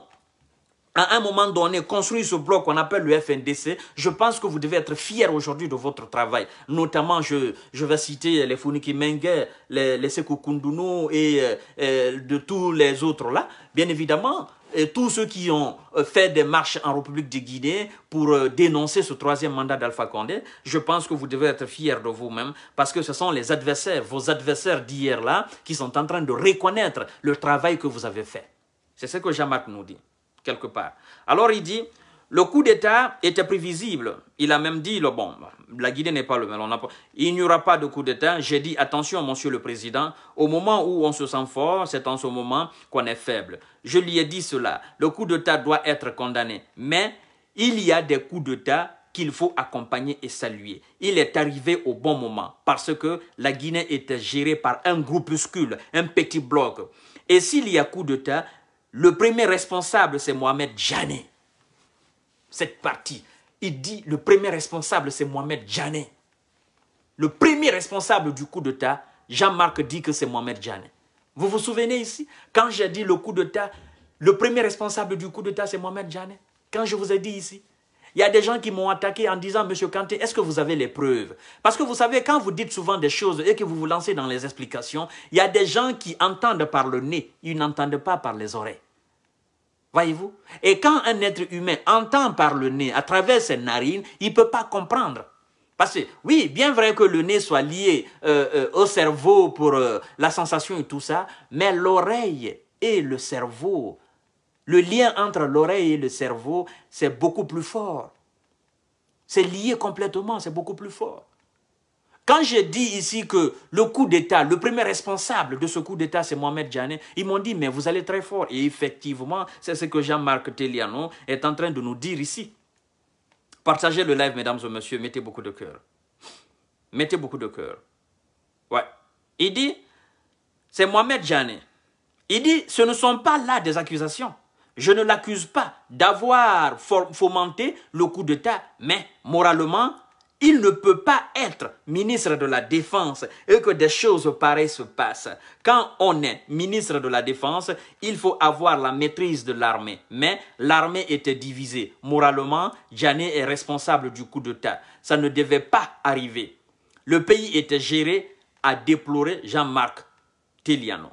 à un moment donné, construire ce bloc qu'on appelle le FNDC, je pense que vous devez être fier aujourd'hui de votre travail. Notamment, je, je vais citer les Funiki Menge, les, les Sekou Kundunu et, euh, euh, de tous les autres là. Bien évidemment, et euh, tous ceux qui ont fait des marches en République de Guinée pour dénoncer ce troisième mandat d'Alpha Condé, je pense que vous devez être fiers de vous-même parce que ce sont les adversaires, vos adversaires d'hier là, qui sont en train de reconnaître le travail que vous avez fait. C'est ce que jean nous dit quelque part. Alors il dit, le coup d'État était prévisible. Il a même dit, le bon, la Guinée n'est pas le même. il n'y aura pas de coup d'État. J'ai dit, attention, monsieur le Président, au moment où on se sent fort, c'est en ce moment qu'on est faible. Je lui ai dit cela. Le coup d'État doit être condamné. Mais il y a des coups d'État qu'il faut accompagner et saluer. Il est arrivé au bon moment parce que la Guinée était gérée par un groupuscule, un petit bloc. Et s'il y a coup d'État, le premier responsable, c'est Mohamed Janet. Cette partie. Il dit le premier responsable, c'est Mohamed Janet. Le premier responsable du coup d'État, Jean-Marc dit que c'est Mohamed Janet. Vous vous souvenez ici Quand j'ai dit le coup d'État, le premier responsable du coup d'État, c'est Mohamed Janet. Quand je vous ai dit ici, il y a des gens qui m'ont attaqué en disant, Monsieur Kanté, est-ce que vous avez les preuves Parce que vous savez, quand vous dites souvent des choses et que vous vous lancez dans les explications, il y a des gens qui entendent par le nez, ils n'entendent pas par les oreilles. Voyez-vous Et quand un être humain entend par le nez, à travers ses narines, il ne peut pas comprendre. Parce que, oui, bien vrai que le nez soit lié euh, euh, au cerveau pour euh, la sensation et tout ça, mais l'oreille et le cerveau le lien entre l'oreille et le cerveau, c'est beaucoup plus fort. C'est lié complètement, c'est beaucoup plus fort. Quand j'ai dit ici que le coup d'État, le premier responsable de ce coup d'État, c'est Mohamed Janet, ils m'ont dit, mais vous allez très fort. Et effectivement, c'est ce que Jean-Marc Telliano est en train de nous dire ici. Partagez le live, mesdames et messieurs, mettez beaucoup de cœur. Mettez beaucoup de cœur. Ouais. Il dit, c'est Mohamed Janet. Il dit, ce ne sont pas là des accusations. Je ne l'accuse pas d'avoir fomenté le coup d'État, mais moralement, il ne peut pas être ministre de la Défense et que des choses pareilles se passent. Quand on est ministre de la Défense, il faut avoir la maîtrise de l'armée. Mais l'armée était divisée. Moralement, Janet est responsable du coup d'État. Ça ne devait pas arriver. Le pays était géré à déplorer Jean-Marc Teliano.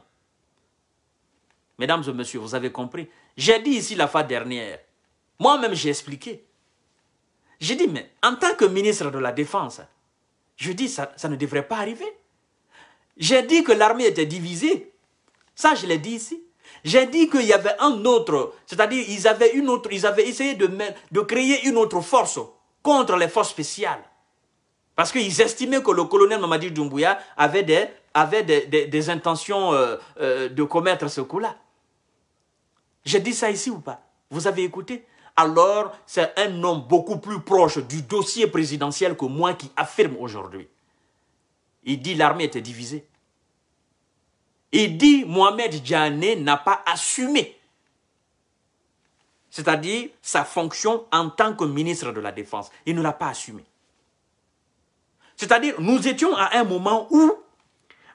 Mesdames et messieurs, vous avez compris, j'ai dit ici la fois dernière, moi-même j'ai expliqué. J'ai dit, mais en tant que ministre de la Défense, je dis, ça, ça ne devrait pas arriver. J'ai dit que l'armée était divisée. Ça, je l'ai dit ici. J'ai dit qu'il y avait un autre, c'est-à-dire ils avaient une autre, ils avaient essayé de, créer une autre force contre les forces spéciales. Parce qu'ils estimaient que le colonel Mamadi Doumbouya avait des, avait des, intentions euh, euh, de commettre ce coup-là. J'ai dit ça ici ou pas Vous avez écouté Alors, c'est un homme beaucoup plus proche du dossier présidentiel que moi qui affirme aujourd'hui. Il dit l'armée était divisée. Il dit Mohamed Djané n'a pas assumé, c'est-à-dire sa fonction en tant que ministre de la Défense. Il ne l'a pas assumé. C'est-à-dire, nous étions à un moment où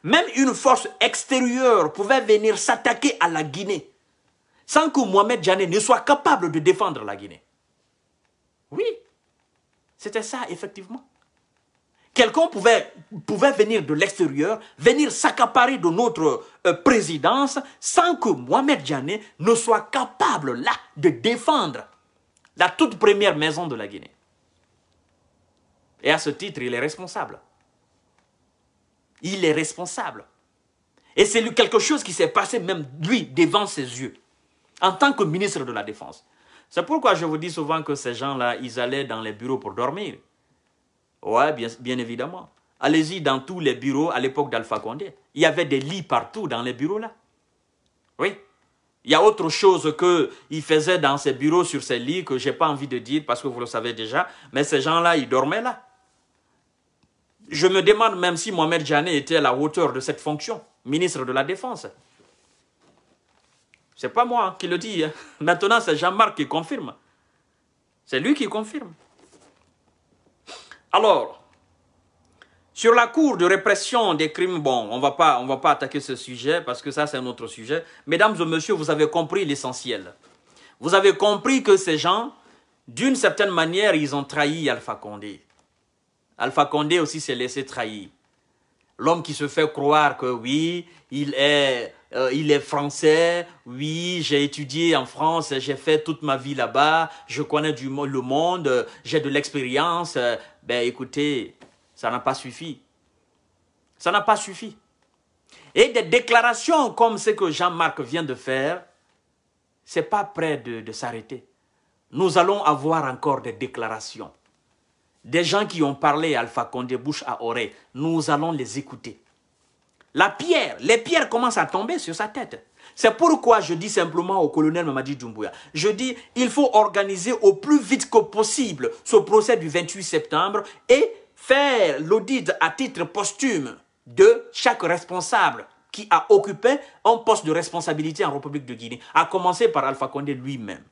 même une force extérieure pouvait venir s'attaquer à la Guinée sans que Mohamed Djané ne soit capable de défendre la Guinée. Oui, c'était ça, effectivement. Quelqu'un pouvait, pouvait venir de l'extérieur, venir s'accaparer de notre euh, présidence sans que Mohamed Djané ne soit capable là de défendre la toute première maison de la Guinée. Et à ce titre, il est responsable. Il est responsable. Et c'est quelque chose qui s'est passé même lui devant ses yeux en tant que ministre de la Défense. C'est pourquoi je vous dis souvent que ces gens-là, ils allaient dans les bureaux pour dormir. Ouais, bien, évidemment. Allez-y dans tous les bureaux à l'époque d'Alpha Condé. Il y avait des lits partout dans les bureaux-là. Oui. Il y a autre chose qu'ils faisaient dans ces bureaux, sur ces lits, que je n'ai pas envie de dire parce que vous le savez déjà. Mais ces gens-là, ils dormaient là. Je me demande même si Mohamed Janet était à la hauteur de cette fonction, ministre de la Défense. C'est pas moi qui le dis. Hein. Maintenant, c'est Jean-Marc qui confirme. C'est lui qui confirme. Alors, sur la cour de répression des crimes, bon, on ne va pas attaquer ce sujet parce que ça, c'est un autre sujet. Mesdames et messieurs, vous avez compris l'essentiel. Vous avez compris que ces gens, d'une certaine manière, ils ont trahi Alpha Condé. Alpha Condé aussi s'est laissé trahir. L'homme qui se fait croire que oui, il est euh, il est français, oui, j'ai étudié en France, j'ai fait toute ma vie là-bas, je connais du, le monde, j'ai de l'expérience. Ben écoutez, ça n'a pas suffi. Ça n'a pas suffi. Et des déclarations comme ce que Jean-Marc vient de faire, c'est pas prêt de, s'arrêter. Nous allons avoir encore des déclarations. Des gens qui ont parlé Alpha Condé bouche à oreille, nous allons les écouter. La pierre, les pierres commencent à tomber sur sa tête. C'est pourquoi je dis simplement au colonel Mamadi Doumbouya, je dis il faut organiser au plus vite que possible ce procès du 28 septembre et faire l'audit à titre posthume de chaque responsable qui a occupé un poste de responsabilité en République de Guinée, à commencer par Alpha Condé lui-même.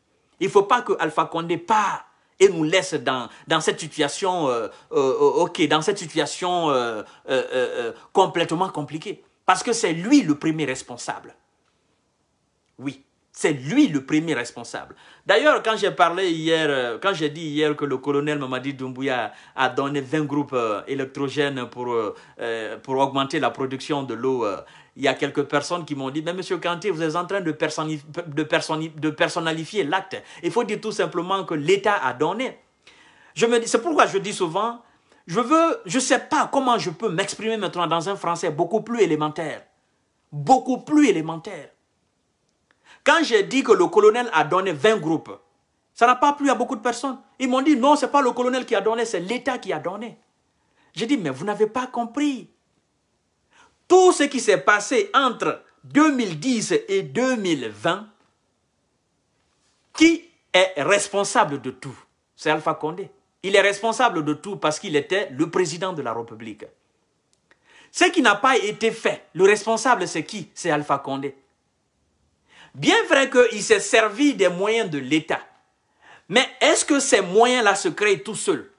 Il ne faut pas que Alpha Condé part et nous laisse dans, cette situation, euh, euh, euh, ok, dans cette situation complètement compliquée. Parce que c'est lui le premier responsable. Oui. C'est lui le premier responsable. D'ailleurs, quand j'ai parlé hier, euh, quand j'ai dit hier que le colonel Mamadi Doumbouya a donné 20 groupes euh, électrogènes pour, euh, pour augmenter la production de l'eau, il y a quelques personnes qui m'ont dit, mais monsieur Kanté, vous êtes en train de, de, personnalifier l'acte. Il faut dire tout simplement que l'État a donné. Je me C'est pourquoi je dis souvent, je veux, je sais pas comment je peux m'exprimer maintenant dans un français beaucoup plus élémentaire. Beaucoup plus élémentaire. Quand j'ai dit que le colonel a donné 20 groupes, ça n'a pas plu à beaucoup de personnes. Ils m'ont dit non, ce n'est pas le colonel qui a donné, c'est l'État qui a donné. J'ai dit, mais vous n'avez pas compris. Tout ce qui s'est passé entre 2010 et 2020, qui est responsable de tout C'est Alpha Condé. Il est responsable de tout parce qu'il était le président de la République. Ce qui n'a pas été fait, le responsable c'est qui C'est Alpha Condé. Bien vrai qu'il s'est servi des moyens de l'État. Mais est-ce que ces moyens-là se créent tout seuls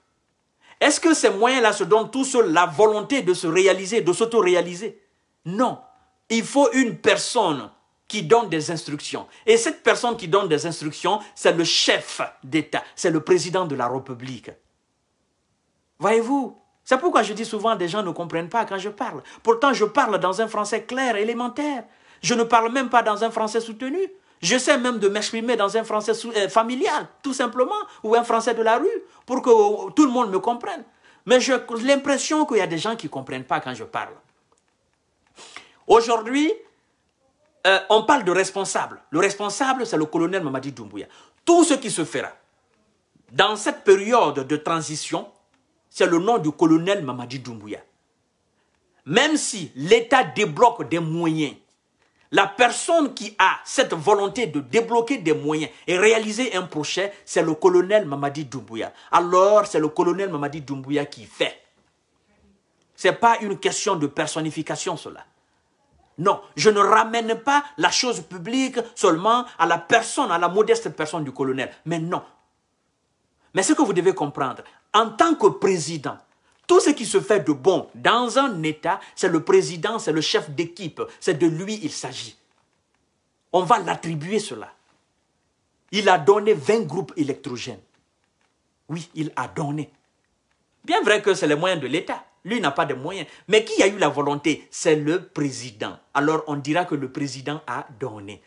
Est-ce que ces moyens-là se donnent tout seuls la volonté de se réaliser, de s'auto-réaliser Non. Il faut une personne qui donne des instructions. Et cette personne qui donne des instructions, c'est le chef d'État, c'est le président de la République. Voyez-vous, c'est pourquoi je dis souvent des gens ne comprennent pas quand je parle. Pourtant, je parle dans un français clair, élémentaire. Je ne parle même pas dans un français soutenu. Je sais même de m'exprimer dans un français euh, familial, tout simplement, ou un français de la rue, pour que euh, tout le monde me comprenne. Mais j'ai l'impression qu'il y a des gens qui ne comprennent pas quand je parle. Aujourd'hui, euh, on parle de responsable. Le responsable, c'est le colonel Mamadi Doumbouya. Tout ce qui se fera dans cette période de transition, c'est le nom du colonel Mamadi Doumbouya. Même si l'État débloque des moyens la personne qui a cette volonté de débloquer des moyens et réaliser un projet, c'est le colonel Mamadi Doumbouya. Alors, c'est le colonel Mamadi Doumbouya qui fait. Ce n'est pas une question de personnification, cela. Non, je ne ramène pas la chose publique seulement à la personne, à la modeste personne du colonel. Mais non. Mais ce que vous devez comprendre, en tant que président, tout ce qui se fait de bon dans un État, c'est le président, c'est le chef d'équipe, c'est de lui il s'agit. On va l'attribuer cela. Il a donné 20 groupes électrogènes. Oui, il a donné. Bien vrai que c'est les moyens de l'État. Lui n'a pas de moyens. Mais qui a eu la volonté C'est le président. Alors on dira que le président a donné.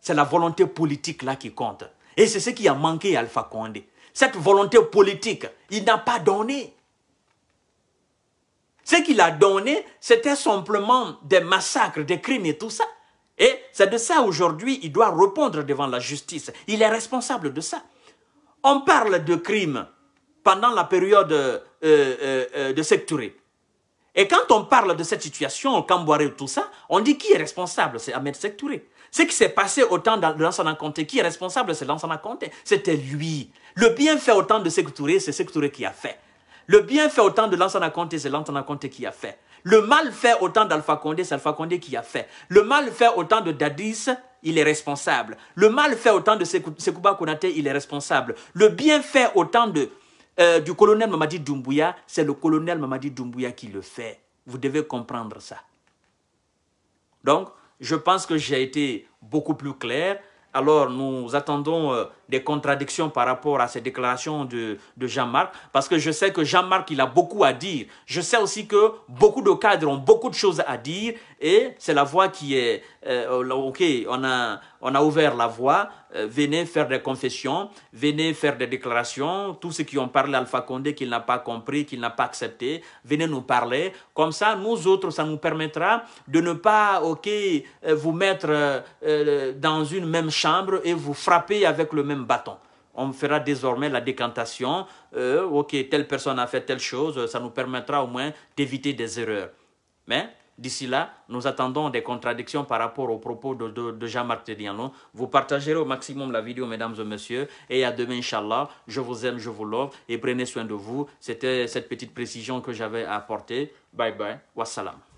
C'est la volonté politique là qui compte. Et c'est ce qui a manqué à Alpha Condé. Cette volonté politique, il n'a pas donné. Ce qu'il a donné, c'était simplement des massacres, des crimes et tout ça. Et c'est de ça aujourd'hui, il doit répondre devant la justice. Il est responsable de ça. On parle de crimes pendant la période euh, euh, euh, de Sektouré. Et quand on parle de cette situation, au et tout ça, on dit qui est responsable C'est Ahmed Sectouré. Ce qui s'est passé au temps de Lansana Conté, qui est responsable C'est Lansana Conté. C'était lui. Le bien fait au temps de Sectouré, c'est Sectouré qui a fait. Le bien fait autant de Lansana Conté, c'est Lansana Conté qui a fait. Le mal fait autant d'Alpha Condé, c'est Alpha Condé qui a fait. Le mal fait autant de Dadis, il est responsable. Le mal fait autant de Sekouba Konate, il est responsable. Le bien fait autant de, euh, du colonel Mamadi Doumbouya, c'est le colonel Mamadi Doumbouya qui le fait. Vous devez comprendre ça. Donc, je pense que j'ai été beaucoup plus clair. Alors nous attendons euh, des contradictions par rapport à ces déclarations de, de Jean-Marc, parce que je sais que Jean-Marc, il a beaucoup à dire. Je sais aussi que beaucoup de cadres ont beaucoup de choses à dire, et c'est la voix qui est euh, ok, on a, ouvert la voie, euh, venez faire des confessions, venez faire des déclarations, tous ceux qui ont parlé à Alpha Condé, qu'il n'a pas compris, qu'il n'a pas accepté, venez nous parler. Comme ça, nous autres, ça nous permettra de ne pas, ok, euh, vous mettre dans une même chambre et vous frapper avec le même bâton on fera désormais la décantation. ok, telle personne a fait telle chose, ça nous permettra au moins d'éviter des erreurs. Mais D'ici là, nous attendons des contradictions par rapport aux propos de, Jean-Marc Vous partagerez au maximum la vidéo, mesdames et messieurs. Et à demain, Inch'Allah. Je vous aime, je vous love et prenez soin de vous. C'était cette petite précision que j'avais à apporter. Bye bye. Wassalam.